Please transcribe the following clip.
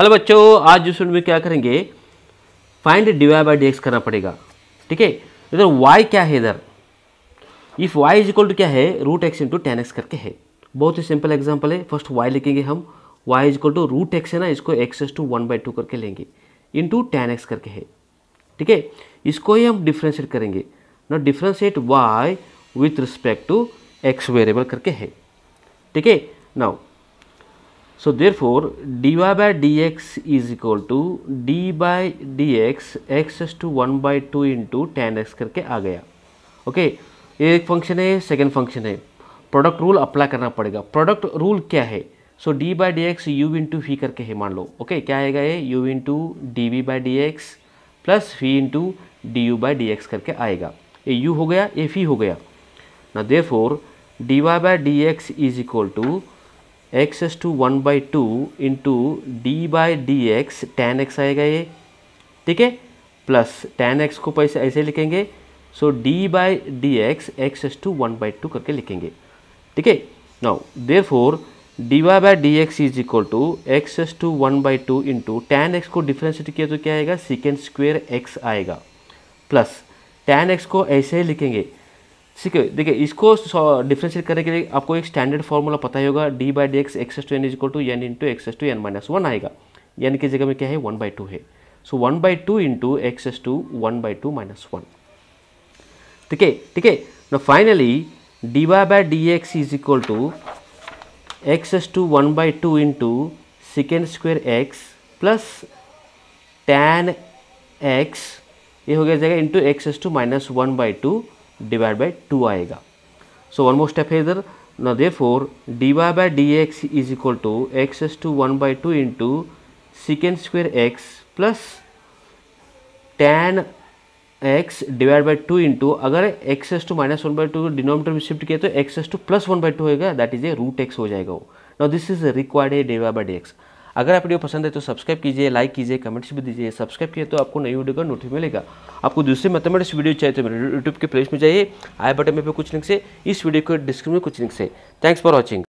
hello बच्चों आज जिस में क्या करेंगे find divide by d x करना पड़ेगा ठीक है इधर वाई क्या है इधर if y is equal to क्या है root x into ten x करके है बहुत ही सिंपल एग्जांपल है फर्स्ट वाई लिखेंगे हम y is equal to root x है ना इसको x S to one by two करके लेंगे इंटू टेन एक्स करके है ठीक है इसको ही हम डिफ्रेंशिएट करेंगे ना differentiate y with respect to x variable करके है ठीक है now So, therefore, dy by dx is equal to d by dx x to 1 by 2 into ten x करके आ गया ओके okay, ये एक फंक्शन है सेकेंड फंक्शन है प्रोडक्ट रूल अप्लाई करना पड़ेगा प्रोडक्ट रूल क्या है so d by d x u into v करके है मान लो ओके okay, क्या आएगा ये u into d v by d x plus v into d u by d x करके आएगा ये यू हो गया ये फी हो गया ना therefore d y by d x is equal to x S to one by two into d by d x ten x आएगा ये ठीक है प्लस टेन एक्स को पैसे ऐसे लिखेंगे so d by d x x S to one by two करके लिखेंगे ठीक है now therefore d y by d x is equal to x S to one by two into ten x को differentiate किया तो क्या आएगा second square x आएगा प्लस टेन एक्स को ऐसे ही लिखेंगे ठीक है देखिए इसको डिफ्रेंशिएट करने के लिए आपको एक स्टैंडर्ड फॉर्मूला पता ही होगा d by d x x's to n equal to n into x's to n minus one आएगा एन की जगह में क्या है वन बाई टू है so one by two into x's to one by two minus one ठीक है ठीक है ना finally d y by d x is equal to x's to one by two into second square x plus ten x ये हो गया जाएगा into x's to minus one by two divide by two आएगा so one more step है इधर ना therefore d y by d x is equal to x S to one by two into second square x plus ten x divide by two into अगर x S to minus one by two denominator में shift किया तो x S to plus one by two होगा that is a root x हो जाएगा वो ना this is required a d y by d x अगर आप वीडियो पसंद है तो सब्सक्राइब कीजिए लाइक कीजिए कमेंट्स भी दीजिए सब्सक्राइब किए तो आपको नई वीडियो का नोटिस मिलेगा आपको दूसरे मैथमेटिक्स मतलब वीडियो चाहिए तो मेरे यूट्यूब के प्लेस में जाइए आई बटन में पे कुछ लिंक से इस वीडियो के डिस्क्रिप्शन में कुछ लिंक से थैंक्स फॉर वॉचिंग